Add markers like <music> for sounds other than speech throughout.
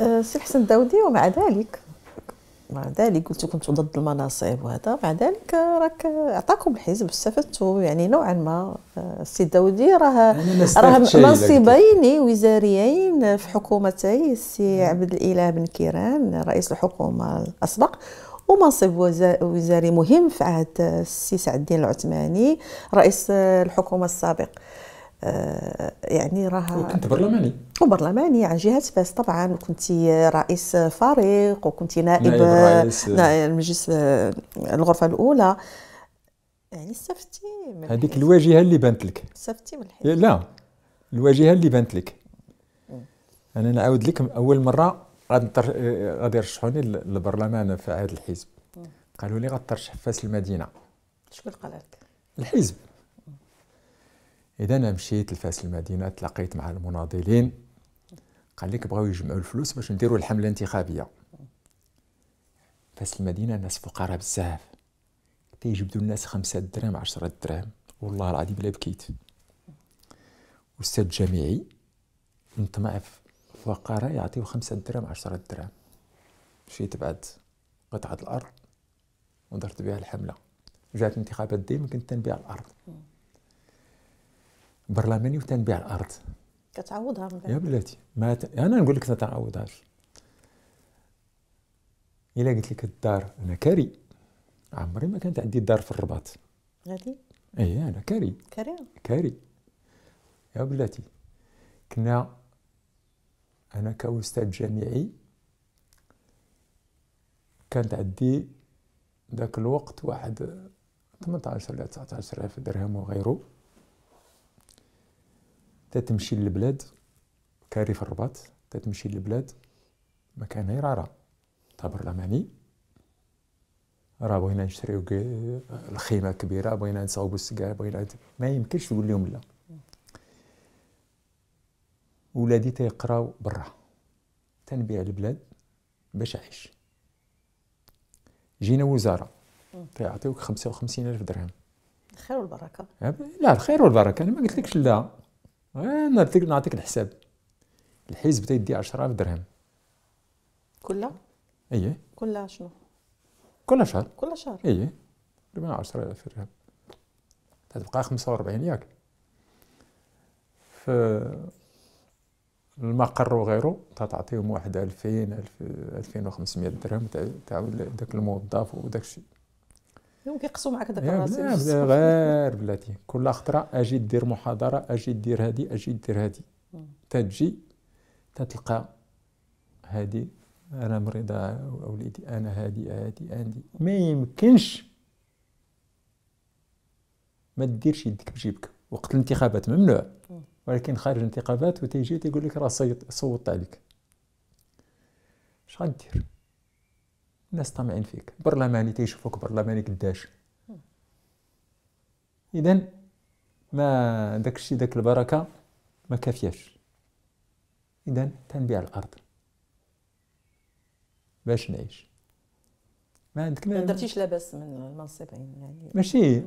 آه، سي حسن داودي ومع ذلك مع ذلك قلت كنت ضد المناصب وهذا مع ذلك آه، راك آه، عطاكم الحزب استفدتوا يعني نوعا ما السي داودي راه راه منصبين وزاريين في حكومتي السي عبد الاله بن كيران رئيس الحكومه الاسبق ومنصب وزاري مهم في عهد السي سعد الدين العثماني رئيس الحكومه السابق آه، يعني راها وكنت برلماني وبرلماني عن جهه فاس طبعا وكنت رئيس فريق وكنت نائب, نائب مجلس آه، الغرفه الاولى يعني استفدتي من هذيك الواجهه اللي بانت لك استفدتي من الحياه لا الواجهه اللي بانت لك انا نعاود لك اول مره آه، غادي يرشحوني للبرلمان في هذا الحزب قالوا لي غترشح فاس المدينه شكون قال لك الحزب اذا انا مشيت لفاس المدينه تلاقيت مع المناضلين قال لك بغاو يجمعوا الفلوس باش نديروا الحمله الانتخابيه فاس المدينه الناس فقراء بزاف تيجبدوا الناس خمسة دراهم عشرة دراهم والله العظيم لا بكيت استاذ جامعي نطمع في فقراء يعطيو خمسة دراهم عشرة دراهم مشيت بعد قطعة الأرض ودرت بها الحملة جات انتخابات ديما كنت تنبيع الأرض برلماني وتنبيع الارض كتعوضها من بعد يا بلاتي ما ت... انا نقول لك ما تعوضهاش الا قلت لك الدار انا كاري عمري ما كانت عندي دار في الرباط غادي اي انا كاري كاري كاري يا بلاتي كنا انا كاستاذ جامعي كانت عندي ذاك الوقت واحد 18 ولا 19 الف درهم وغيره تتمشي للبلاد كاري في الرباط تتمشي للبلاد ما كان غير عرا تبر لماني راه بغينا نشريو الخيمه كبيره بغينا نصاوبو السكار بغينا ما يمكنش تقول لهم لا ولادي تيقراو برا تنبيع البلاد باش اعيش جينا وزاره تيعطيوك وخمسين الف درهم الخير والبركه لا الخير والبركه انا ما قلتلكش لا انا آه، نعطيك الحساب الحزب تيدي يدي 10000 درهم كلها اي كلها شنو كل شهر كل شهر اي تقريبا 10000 درهم تتبقى 45 ياك في المقر وغيره تعطيهم واحد 2000 2500 درهم تاع داك الموظف وداك الشيء كيقصوا معك داك الراس غير بلاتي كل خطره اجي دير محاضره اجي دير هادي اجي دير هادي تتجي تتلقى هادي انا مريضه وليدي انا هادي هادي عندي ما يمكنش ما ديرش يدك بجيبك وقت الانتخابات ممنوع ولكن خارج الانتخابات وتيجي تيقول لك راه صوت صوت عليك اش غدير الناس طامعين فيك برلماني تيشوفوك برلماني قداش اذا ما داك الشيء داك البركه ما كافياش اذا تنبيع الارض باش نعيش ما عندك ما درتيش لاباس من المنصب يعني ماشي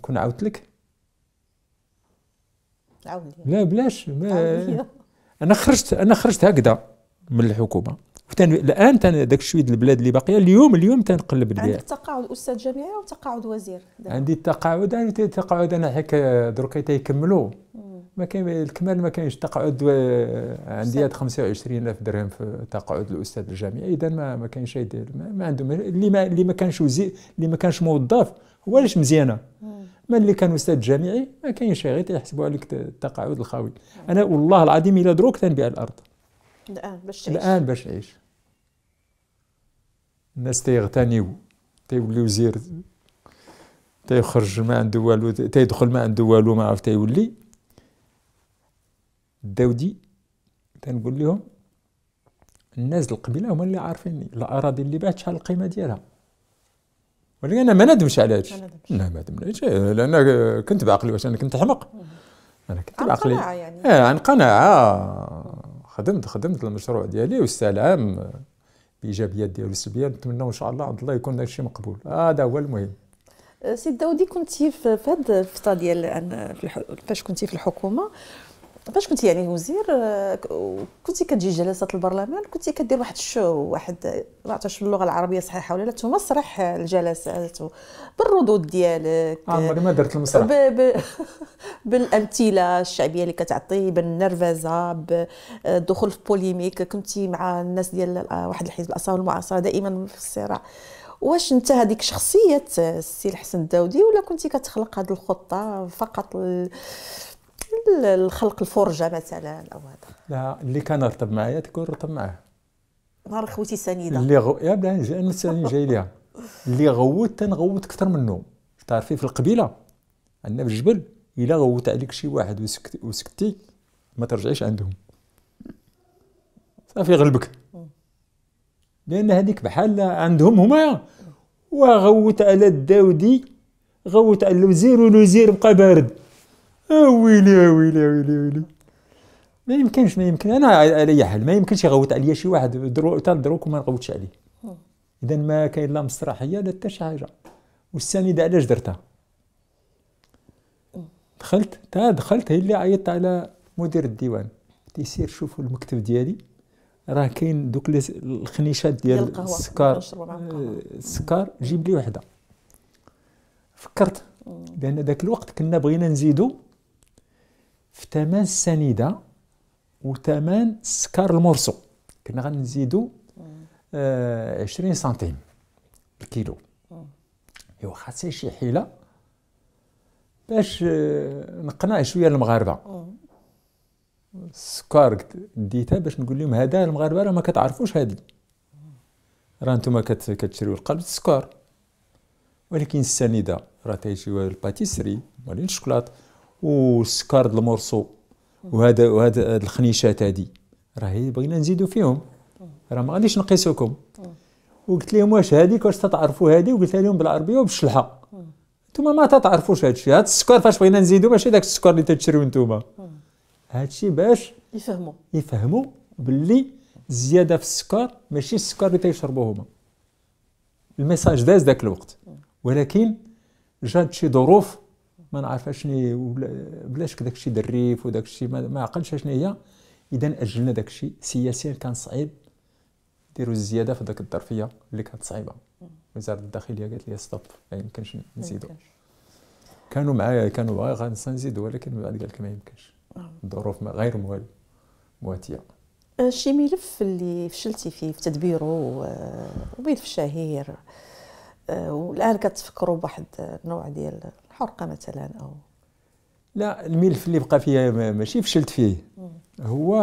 كون عاودت لك عاود لا بلاش ما انا خرجت انا خرجت هكذا من الحكومه وتن... الان تن... داك الشويه البلاد اللي باقيه اليوم اليوم تنقلب عندك تقاعد استاذ جامعي تقاعد وزير عندي التقاعد عندي التقاعد انا هيك دروك تيكملوا ما كاين الكمال ما كاينش تقاعد آه، عندي 25000 درهم في تقاعد الاستاذ الجامعي اذا ما, ما كاينش ما, ما عنده اللي ما اللي ما كانش وزير اللي ما كانش موظف هو علاش مزيانه ما اللي كان استاذ جامعي ما كاينش غير تيحسبوا عليك التقاعد الخاوي انا والله العظيم الى دروك تنبيع الارض الان باش تعيش الان باش تعيش الناس تيغتنيو تيوليو زير تيخرج ما عنده والو تيدخل ما عنده والو ما عرف تيولي الداودي تنقول لهم الناس القبيله هما اللي عارفيني الاراضي اللي بعت شحال القيمه ديالها ولكن انا ما ندمش على هادشي لا ما ندمش لان كنت بعقلي واش انا كنت حمق انا كنت عن قناعه يعني آه عن قناعه خدمت خدمت المشروع ديالي والسلام بالايجابيات ديالو السلبيات نتمناو ان شاء الله عند الله يكون داكشي مقبول هذا آه هو المهم سيد داودي كنتي في هذا الفتره ديال فاش كنتي في الحكومه فاش كنت يعني وزير آه، كنتي كتجي جلسات البرلمان كنتي كدير واحد الشو واحد ما عرفتش اللغه العربيه صحيحه ولا لا تمسرح الجلسات بالردود ديالك عمري آه، ما درت المسرح <laughs> بالامثله الشعبيه اللي كتعطي بالنرفزه بالدخول آه، في بوليميك كنتي مع الناس ديال واحد الحزب الاصاله والمعاصره دائما في الصراع واش انت هذيك شخصيه السي الحسن الداودي ولا كنتي كتخلق هذه الخطه فقط الخلق الفرجه مثلا او هذا لا اللي كان رطب معايا تكون رطب معاه نهار خوتي سنيده اللي غو... يا بلا انا جاي ليها اللي غوت تنغوت اكثر منه تعرفي في القبيله عندنا في الجبل الا غوت عليك شي واحد وسكت... وسكتي ما ترجعيش عندهم صافي غلبك لان هذيك بحال عندهم هما وغوت على الداودي غوت على الوزير والوزير بقى بارد اويلي آه، ويلي يا آه، ويلي يا آه، ويلي يا ويلي ما يمكنش ما يمكن انا على اي حال ما يمكنش يغوت عليا شي واحد درو تال دروك وما نغوتش عليه اذا ما كاين لا مسرحيه لا حتى شي حاجه والسنيده علاش درتها دخلت تا دخلت هي اللي عيطت على مدير الديوان قلت سير شوفوا المكتب ديالي راه كاين دوك الخنيشات ديال السكر السكر جيب لي وحده فكرت لان ذاك الوقت كنا بغينا نزيدو في ثمن السنيده وثمن السكر المرسو كنا غنزيدو آه 20 سنتيم الكيلو ايوا خاصها شي حيله باش آه، نقنع شويه المغاربه السكر ديتها باش نقول لهم هذا المغاربه راه ما كتعرفوش هادي راه نتوما كتشريو القلب السكر ولكن السنيده راه تيجيو الباتيسري مالين الشوكولات وسكر المرصو وهذا وهذا الخنيشات هذه راهي بغينا نزيدوا فيهم راه ما غاديش نقيسوكم وقلت لهم واش هذيك واش تتعرفوا هذه وقلت لهم بالعربيه وبالشلحه انتوما ما تتعرفوش هذا الشيء هذا السكر فاش بغينا نزيدوا ماشي ذاك السكر اللي تتشريو انتوما هذا الشيء باش يفهموا يفهموا باللي الزياده في السكر ماشي السكر اللي تيشربوه هما الميساج داز ذاك الوقت ولكن جات شي ظروف ما نعرف شنو بلاش داك الشيء دريف وداك الشيء ما عقلش شنو هي اذا اجلنا داك الشيء سياسيا كان صعيب ديروا الزياده في ذاك الظرفيه اللي كانت صعيبه وزاره الداخليه قالت لي ستوب ما يمكنش نزيدوا كانوا معايا كانوا غير غنزيدوا ولكن من بعد قال لك ما يمكنش نعم. الظروف غير موال مواتيه أه، شي ملف اللي فشلتي فيه في تدبيره في شهير أه، والان كتفكروا بواحد النوع ديال حرقه مثلا او لا الملف اللي بقى فيها ماشي فشلت فيه هو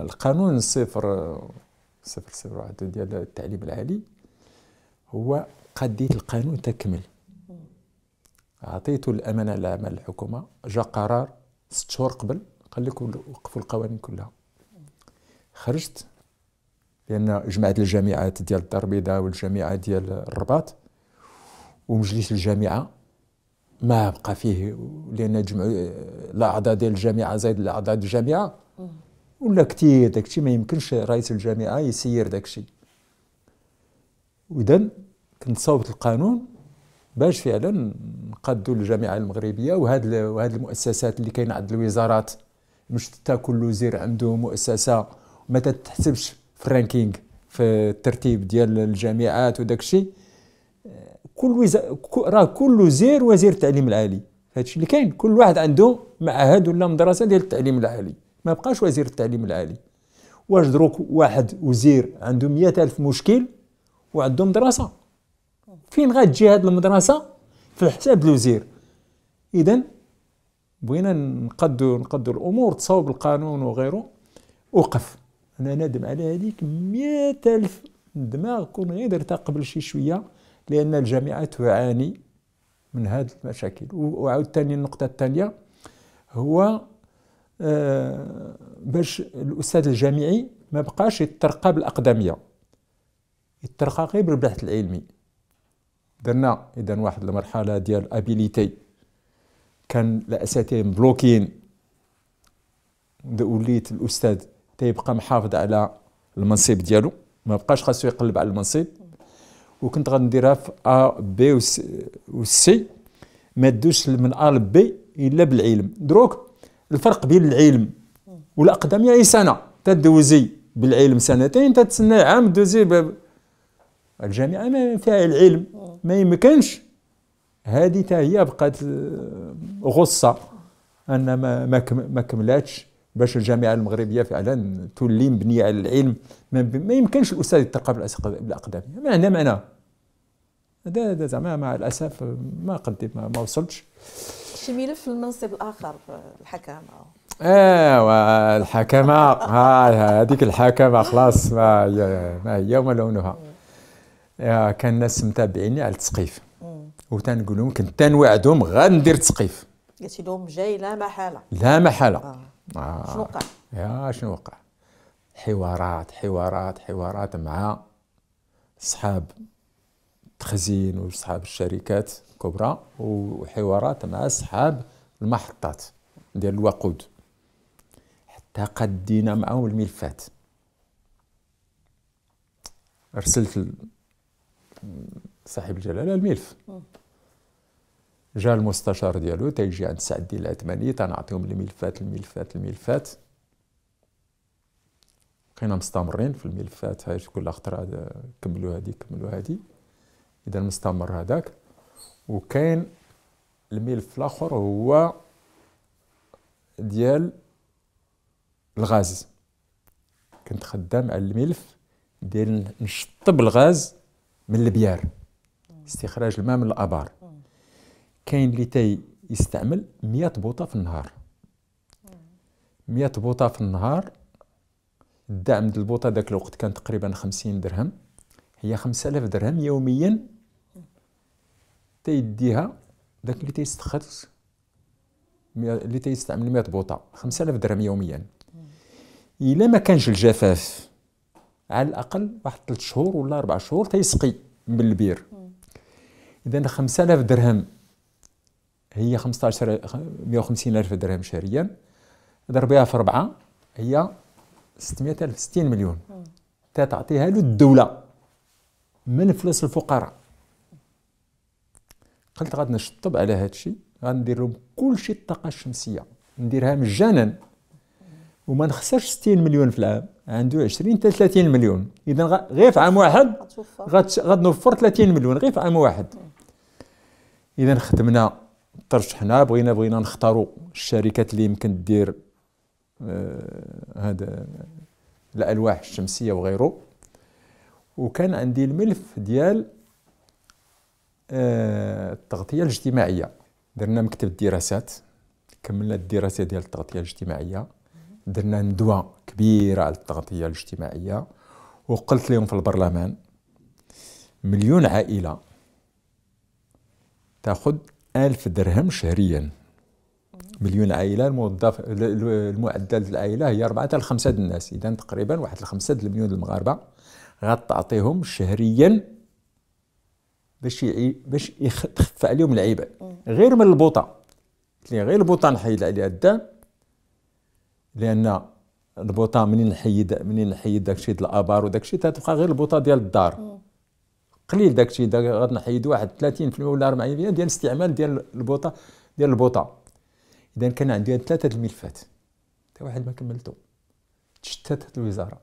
القانون صفر صفر صفر واحد ديال التعليم العالي هو قديت القانون تكمل أعطيته الأمانة لعمل الحكومه جا قرار ست شهور قبل قال لكم وقفوا القوانين كلها خرجت لأن جمعت الجامعات ديال الدار البيضاء والجامعة ديال الرباط ومجلس الجامعة ما بقى فيه لان جمعوا الاعضاء ديال الجامعه زايد الاعضاء ديال الجامعه ولا كثير الشيء ما يمكنش رئيس الجامعه يسير داك الشيء واذا كنت صوبت القانون باش فعلا نقادوا الجامعه المغربيه وهاد وهاد المؤسسات اللي كاينه عند الوزارات مش حتى كل وزير عنده مؤسسه ما تتحسبش في الرانكينغ في الترتيب ديال الجامعات وداك الشيء كل وزا... راه كل وزير وزير التعليم العالي هادشي اللي كاين كل واحد عنده معهد ولا مدرسه ديال التعليم العالي ما بقاش وزير التعليم العالي واش دروك واحد وزير عنده مئة ألف مشكل وعنده مدرسة فين غتجي هاد المدرسة في حساب الوزير إذا بغينا نقدو نقدو الأمور تصاوب القانون وغيره أوقف أنا نادم على هذيك مئة ألف دماغ كون غير درتها قبل شي شوية لأن الجامعة تعاني من هذه المشاكل وعاود تاني النقطة الثانية هو آه باش الأستاذ الجامعي ما بقاش يترقى بالأقدمية يترقى غير بالبحث العلمي درنا إذا واحد المرحلة ديال أبيليتي كان الأساتذة مبلوكين وليت الأستاذ تيبقى محافظ على المنصب ديالو ما بقاش خاصو يقلب على المنصب وكنت غنديرها في ا بي و سي ما دوش من ا لبي الا بالعلم دروك الفرق بين العلم والاقدم يعني سنه تدوزي بالعلم سنتين تتسنى عام دوزي ب... الجامعه ما فيها العلم ما يمكنش هذه تاهي هي بقات آه، غصه ان ما ما كملاتش باش الجامعه المغربيه فعلا تولي مبنيه على العلم ما يمكنش الاستاذ يترقى بالاقدام ما عندها معنى هذا زعما مع الاسف ما قد ما, ما وصلتش شي ملف المنصب الاخر الحكامه ايوا الحكمه آه، آه، هذيك الحكمه خلاص ما هي ما هي وما لونها كان الناس متابعيني على التسقيف وتنقول لهم كنت تنوعدهم غندير تسقيف قلت لهم جاي لا محاله لا محاله آه. آه. شنو وقع؟ يا شنو وقع؟ حوارات حوارات حوارات مع اصحاب التخزين واصحاب الشركات الكبرى وحوارات مع اصحاب المحطات ديال الوقود حتى قدينا معهم الملفات ارسلت صاحب الجلاله الملف جا المستشار ديالو تيجي عند سعد الدين العثماني تنعطيهم الملفات الملفات الملفات بقينا مستمرين في الملفات هاي كل خطره كملوا هادي كملوا هادي اذا مستمر هذاك وكاين الملف الاخر هو ديال الغاز كنت خدام على الملف ديال نشطب الغاز من البيار استخراج الماء من الابار كاين اللي تي يستعمل 100 بوطه في النهار 100 بوطه في النهار الدعم ديال البوطه داك الوقت كان تقريبا 50 درهم هي 5000 درهم يوميا تيديها داك اللي تيستخرج اللي تيستعمل 100 بوطه 5000 درهم يوميا الا ما كانش الجفاف على الاقل واحد 3 شهور ولا 4 شهور تيسقي من البير اذا 5000 درهم هي 15 150 ألف درهم شهريا ضربيها في أربعة هي 600 ألف 60 مليون تعطيها له الدولة من فلوس الفقراء قلت غادي نشطب على هذا الشيء غندير لهم كل شيء الطاقة الشمسية نديرها مجانا وما نخسرش 60 مليون في العام عنده 20 حتى 30 مليون اذا غير في عام واحد نوفر 30 مليون غير في عام واحد اذا خدمنا ترشحنا بغينا بغينا نختاروا الشركات اللي يمكن دير آه، هذا الالواح الشمسيه وغيره وكان عندي الملف ديال آه، التغطيه الاجتماعيه درنا مكتب الدراسات كملنا الدراسه ديال التغطيه الاجتماعيه درنا ندوه كبيره على التغطيه الاجتماعيه وقلت لهم في البرلمان مليون عائله تاخذ ألف درهم شهريا مليون عائله الموظف المعدل العائله هي أربعة حتى 5 الناس اذا تقريبا واحد الخمسة المليون المغاربه غتعطيهم شهريا باش باش تخفى عليهم العيب غير من البوطه اللي غير البوطه نحيد عليها الدم لان البوطه منين نحيد منين نحيد داكشي ديال الابار وداكشي تتبقى غير البوطه ديال الدار قليل داك الشيء دا واحد 30% ولا 40% ديال الاستعمال ديال البوطه ديال البوطه اذا كان عندي ثلاثه الملفات حتى واحد ما كملته تشتتت الوزاره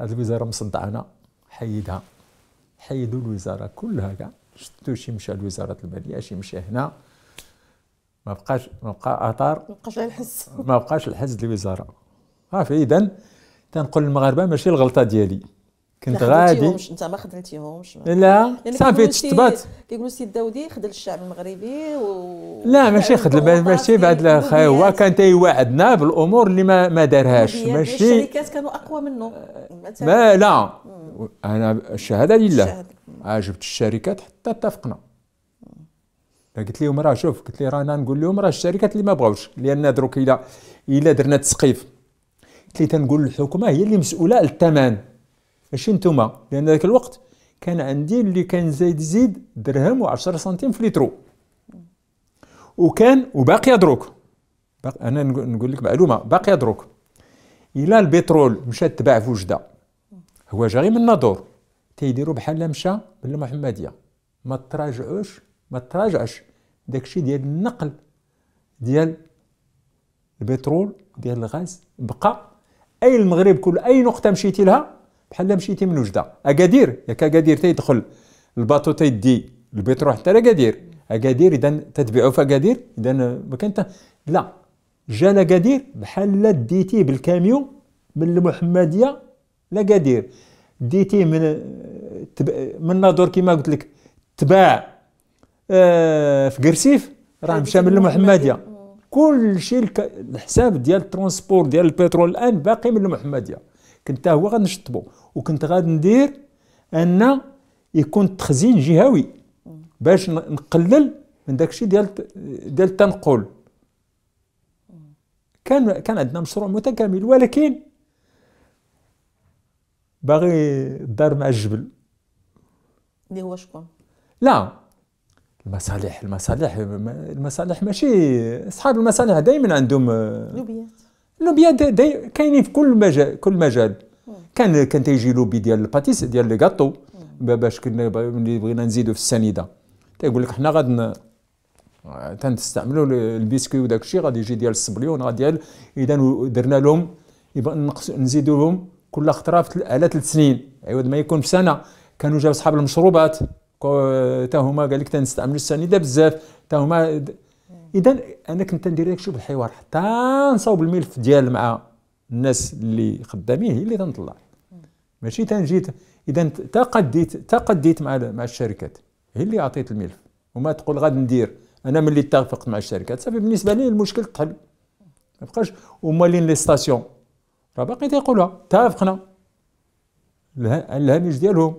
هاد الوزاره مصدعانه حيدها حيدوا الوزاره كلها كاع شتو شي مشى لوزاره الماليه شي مشى هنا ما بقاش ما بقى اثار ما بقاش الحس ما بقاش الحس الوزاره صافي اذا تنقول للمغاربه ماشي الغلطه ديالي كنت غادي انت ما خدمتيهمش لا صافي تشطبات كيقولوا السيد داودي خدم الشعب المغربي و... لا ماشي خدم ماشي بعد هو كان تيوعدنا بالامور اللي ما ما دارهاش ماشي الشركات كانوا اقوى منه أه، ما لا مم. انا الشهاده لله عجبت الشركات حتى اتفقنا قلت لهم راه شوف قلت لي رانا نقول لهم راه الشركات اللي ما بغاوش لان دروك الا الا درنا تسقيف قلت لي تنقول الحكومه هي اللي مسؤوله على الثمن ماشي نتوما لان ذاك الوقت كان عندي اللي كان زايد يزيد درهم و10 سنتيم في لترو وكان وباقي دروك باقي انا نقول لك معلومه باقي دروك الى البترول مشى تباع في وجده هو جا غير من نادور تيديروا بحال مشى بالمحمديه ما تراجعوش ما تراجعش داكشي ديال النقل ديال البترول ديال الغاز بقى اي المغرب كل اي نقطه مشيتي لها بحال مشيتي من وجده اكادير ياك اكادير تيدخل الباطو تيدي البترول حتى لاكادير اكادير اذا تتبيعو في اكادير اذا ما كان لا جا لاكادير بحال لا ديتي بالكاميون من المحمديه لاكادير ديتي من من نادور كيما قلت لك تباع آه في كرسيف راه آه، مشى من المحمديه كل شيء الحساب ديال الترونسبور ديال البترول الان باقي من المحمديه كنت هو غنشطبو وكنت غادي ندير ان يكون التخزين جهوي باش نقلل من داكشي ديال ديال التنقل كان كان عندنا مشروع متكامل ولكن باغي الدار مع الجبل اللي هو شكون لا المصالح المصالح المصالح ماشي اصحاب المصالح دائما عندهم لوبيات لوبيا كاينين في كل مجال كل مجال كان كان تيجي لوبي ديال الباتيس ديال لي غاتو باش كنا بغينا نزيدو في السنيده تيقول لك حنا غادي تنستعملوا البيسكوي وداك الشيء غادي يجي ديال السبليون غادي ديال اذا درنا لهم نزيدو لهم كل خطره على ثلاث سنين عوض ما يكون في سنه كانوا جاوا اصحاب المشروبات تا هما قال لك تنستعملوا السنيده بزاف تا هما اذا انا كنت ندير شوف الحوار حتى نصاوب الملف ديال مع الناس اللي خدامين هي اللي تنطلع ماشي تنجي اذا تقديت تقديت مع مع الشركات هي اللي عطيت الملف وما تقول غادي ندير انا ملي اتفقت مع الشركات صافي بالنسبه لي المشكل تحل ما بقاش هما لي ستاسيون راه باقي تيقولها اتفقنا الهامش ديالهم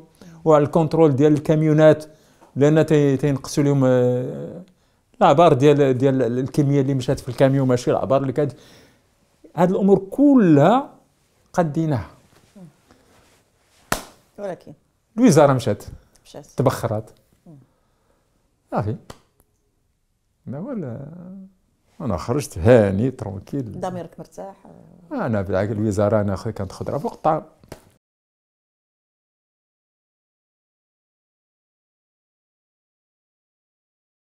وعلى الكونترول ديال الكاميونات لان تينقصوا لهم آه، العبار ديال ديال الكميه اللي مشات في الكاميو ماشي العبار اللي كانت هاد الامور كلها قديناها ولكن الوزاره مشات مشات تبخرات صافي آه لا ولا انا خرجت هاني ترونكيل ضميرك مرتاح انا بالعكس الوزاره انا كانت خضره فوق الطعام